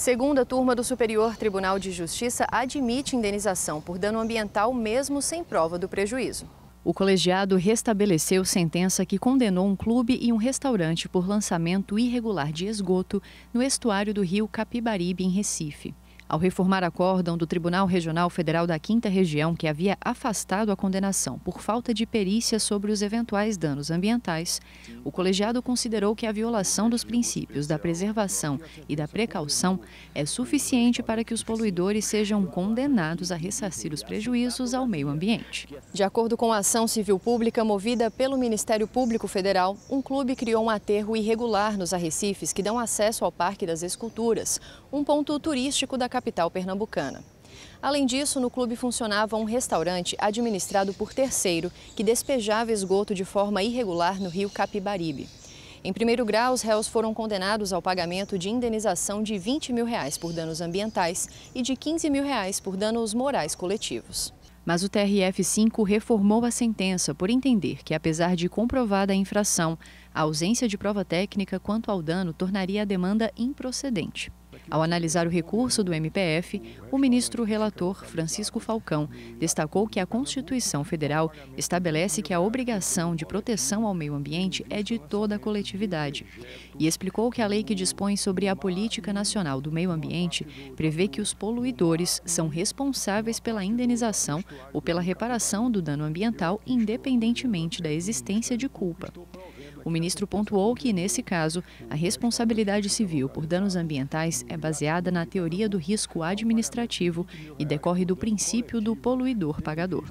Segunda turma do Superior Tribunal de Justiça admite indenização por dano ambiental mesmo sem prova do prejuízo. O colegiado restabeleceu sentença que condenou um clube e um restaurante por lançamento irregular de esgoto no estuário do rio Capibaribe, em Recife ao reformar acórdão do Tribunal Regional Federal da Quinta Região, que havia afastado a condenação por falta de perícia sobre os eventuais danos ambientais, o colegiado considerou que a violação dos princípios da preservação e da precaução é suficiente para que os poluidores sejam condenados a ressarcir os prejuízos ao meio ambiente. De acordo com a ação civil pública movida pelo Ministério Público Federal, um clube criou um aterro irregular nos arrecifes que dão acesso ao Parque das Esculturas, um ponto turístico da capital capital pernambucana. Além disso, no clube funcionava um restaurante administrado por terceiro que despejava esgoto de forma irregular no rio Capibaribe. Em primeiro grau, os réus foram condenados ao pagamento de indenização de 20 mil reais por danos ambientais e de 15 mil reais por danos morais coletivos. Mas o TRF-5 reformou a sentença por entender que, apesar de comprovada a infração, a ausência de prova técnica quanto ao dano tornaria a demanda improcedente. Ao analisar o recurso do MPF, o ministro relator Francisco Falcão destacou que a Constituição Federal estabelece que a obrigação de proteção ao meio ambiente é de toda a coletividade e explicou que a lei que dispõe sobre a Política Nacional do Meio Ambiente prevê que os poluidores são responsáveis pela indenização ou pela reparação do dano ambiental independentemente da existência de culpa. O ministro pontuou que, nesse caso, a responsabilidade civil por danos ambientais é baseada na teoria do risco administrativo e decorre do princípio do poluidor pagador.